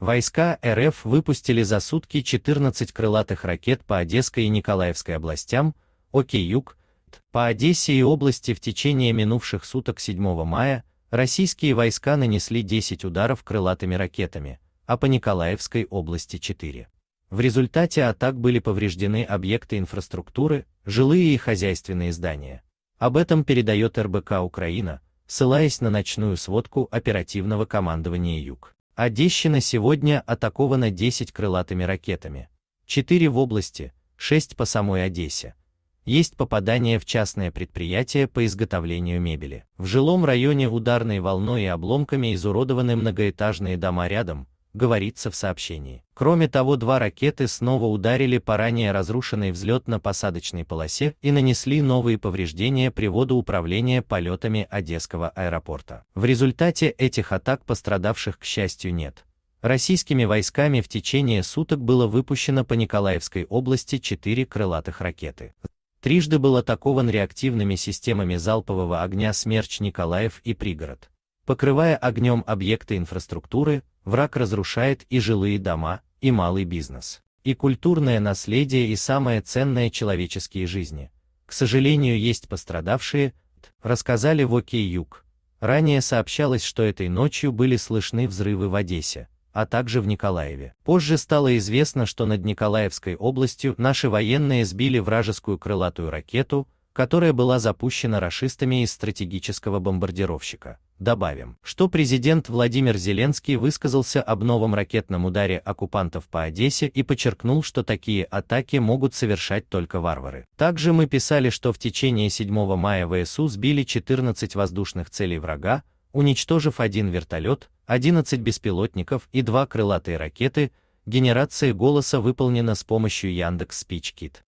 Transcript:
Войска РФ выпустили за сутки 14 крылатых ракет по Одесской и Николаевской областям, Оки-Юг, по Одессе и области в течение минувших суток 7 мая российские войска нанесли 10 ударов крылатыми ракетами, а по Николаевской области 4. В результате атак были повреждены объекты инфраструктуры, жилые и хозяйственные здания. Об этом передает РБК Украина, ссылаясь на ночную сводку оперативного командования Юг. Одещина сегодня атакована 10 крылатыми ракетами. 4 в области, 6 по самой Одессе. Есть попадание в частное предприятие по изготовлению мебели. В жилом районе ударной волной и обломками изуродованы многоэтажные дома рядом, говорится в сообщении. Кроме того, два ракеты снова ударили по ранее разрушенной взлетно-посадочной полосе и нанесли новые повреждения приводу управления полетами Одесского аэропорта. В результате этих атак пострадавших, к счастью, нет. Российскими войсками в течение суток было выпущено по Николаевской области четыре крылатых ракеты. Трижды был атакован реактивными системами залпового огня «Смерч» Николаев и «Пригород». Покрывая огнем объекты инфраструктуры, враг разрушает и жилые дома, и малый бизнес, и культурное наследие и самое ценное человеческие жизни. К сожалению, есть пострадавшие, рассказали в Оке Юг. Ранее сообщалось, что этой ночью были слышны взрывы в Одессе, а также в Николаеве. Позже стало известно, что над Николаевской областью наши военные сбили вражескую крылатую ракету, которая была запущена рашистами из стратегического бомбардировщика. Добавим, что президент Владимир Зеленский высказался об новом ракетном ударе оккупантов по Одессе и подчеркнул, что такие атаки могут совершать только варвары. Также мы писали, что в течение 7 мая ВСУ сбили 14 воздушных целей врага, уничтожив один вертолет, 11 беспилотников и два крылатые ракеты, генерация голоса выполнена с помощью Яндекс